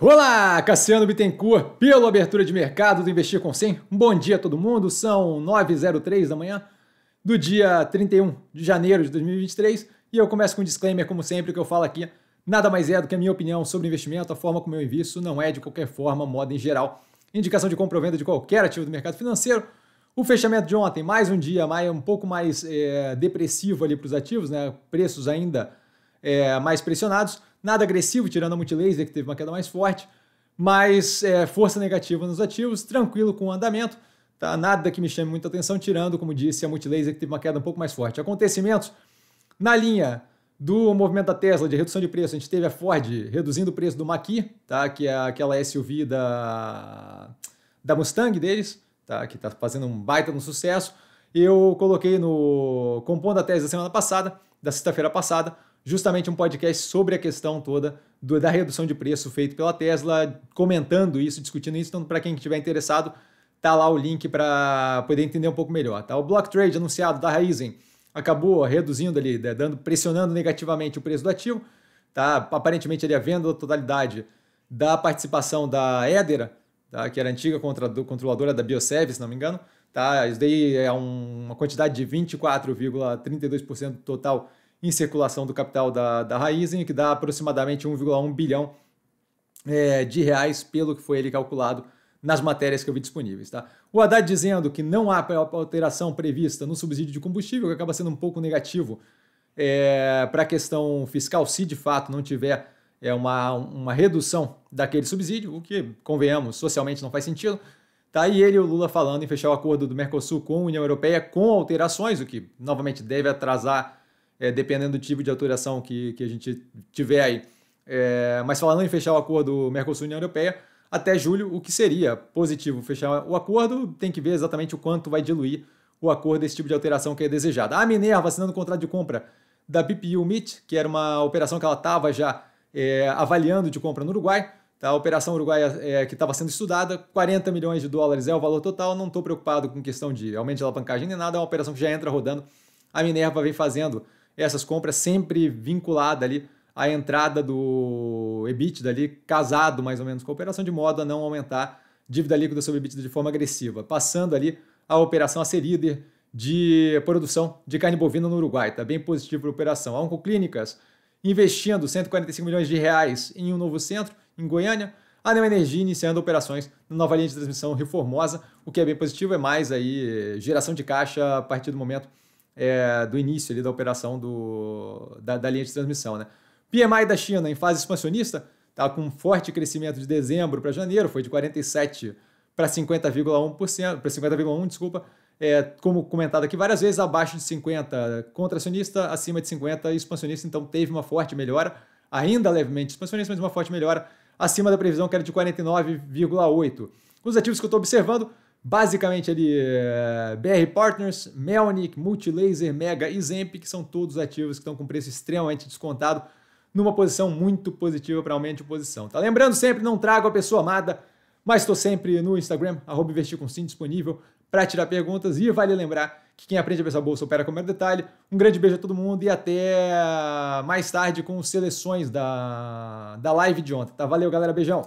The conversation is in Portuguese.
Olá, Cassiano Bittencourt, pela abertura de mercado do Investir com 100. bom dia a todo mundo, são 9h03 da manhã do dia 31 de janeiro de 2023 e eu começo com um disclaimer, como sempre, que eu falo aqui. Nada mais é do que a minha opinião sobre investimento, a forma como eu invisto não é de qualquer forma, moda em geral. Indicação de compra ou venda de qualquer ativo do mercado financeiro, o fechamento de ontem, mais um dia mais, um pouco mais é, depressivo ali para os ativos, né? preços ainda é, mais pressionados. Nada agressivo, tirando a multilaser, que teve uma queda mais forte, mas é, força negativa nos ativos, tranquilo com o andamento. Tá? Nada que me chame muita atenção, tirando, como disse, a multilaser, que teve uma queda um pouco mais forte. Acontecimentos na linha do movimento da Tesla de redução de preço, a gente teve a Ford reduzindo o preço do Maqui, tá? que é aquela SUV da, da Mustang deles, tá? que está fazendo um baita no sucesso. Eu coloquei no Compondo a Tese da semana passada, da sexta-feira passada, justamente um podcast sobre a questão toda do, da redução de preço feito pela Tesla, comentando isso, discutindo isso. Então, para quem estiver interessado, tá lá o link para poder entender um pouco melhor. Tá? O block trade anunciado da Raizen acabou reduzindo ali, né, dando, pressionando negativamente o preço do ativo. Tá? Aparentemente, ele a venda da totalidade da participação da Edera, tá? que era a antiga controladora da Biosev, se não me engano. Tá? Isso daí é um, uma quantidade de 24,32% do total em circulação do capital da, da Raizen, que dá aproximadamente 1,1 bilhão é, de reais, pelo que foi ele calculado nas matérias que eu vi disponíveis. Tá? O Haddad dizendo que não há alteração prevista no subsídio de combustível, que acaba sendo um pouco negativo é, para a questão fiscal, se de fato não tiver é, uma, uma redução daquele subsídio, o que, convenhamos, socialmente não faz sentido. Tá, e ele e o Lula falando em fechar o acordo do Mercosul com a União Europeia com alterações, o que novamente deve atrasar é, dependendo do tipo de autorização que, que a gente tiver aí. É, mas falando em fechar o acordo Mercosul-União Europeia, até julho, o que seria positivo fechar o acordo, tem que ver exatamente o quanto vai diluir o acordo desse tipo de alteração que é desejada. A Minerva assinando o contrato de compra da BPU MIT, que era uma operação que ela estava já é, avaliando de compra no Uruguai, tá? a operação uruguaia é, que estava sendo estudada, 40 milhões de dólares é o valor total, não estou preocupado com questão de aumento de alavancagem nem nada, é uma operação que já entra rodando. A Minerva vem fazendo essas compras sempre vinculada ali à entrada do EBITDA ali, casado mais ou menos com a operação, de modo a não aumentar dívida líquida sobre EBITDA de forma agressiva, passando ali a operação a ser líder de produção de carne bovina no Uruguai. Está bem positivo para a operação. A Oncoclínicas investindo 145 milhões de reais em um novo centro em Goiânia. A Neo Energia iniciando operações na nova linha de transmissão reformosa, o que é bem positivo, é mais aí geração de caixa a partir do momento é, do início ali da operação do, da, da, linha de transmissão. Né? PMI da China em fase expansionista está com um forte crescimento de dezembro para janeiro, foi de 47 para 50,1%, para 50,1%, desculpa, é, como comentado aqui várias vezes, abaixo de 50 contracionista, acima de 50 expansionista, então teve uma forte melhora, ainda levemente expansionista, mas uma forte melhora, acima da previsão que era de 49,8%. Os ativos que eu estou observando Basicamente ali, eh, BR Partners, Melnick, Multilaser, Mega e Zemp, que são todos ativos que estão com preço extremamente descontado, numa posição muito positiva para aumento de posição. Tá? Lembrando sempre, não trago a pessoa amada, mas estou sempre no Instagram, arroba investir com sim, disponível para tirar perguntas. E vale lembrar que quem aprende a pensar bolsa opera com o detalhe. Um grande beijo a todo mundo e até mais tarde com seleções da, da live de ontem. Tá? Valeu, galera. Beijão.